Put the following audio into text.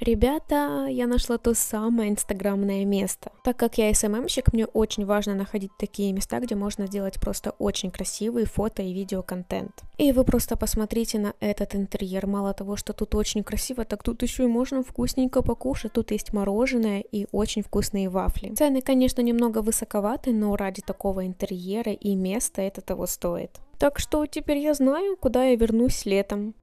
Ребята, я нашла то самое инстаграмное место. Так как я СММщик, эм мне очень важно находить такие места, где можно делать просто очень красивый фото и видео контент. И вы просто посмотрите на этот интерьер. Мало того, что тут очень красиво, так тут еще и можно вкусненько покушать. Тут есть мороженое и очень вкусные вафли. Цены, конечно, немного высоковаты, но ради такого интерьера и места это того стоит. Так что теперь я знаю, куда я вернусь летом.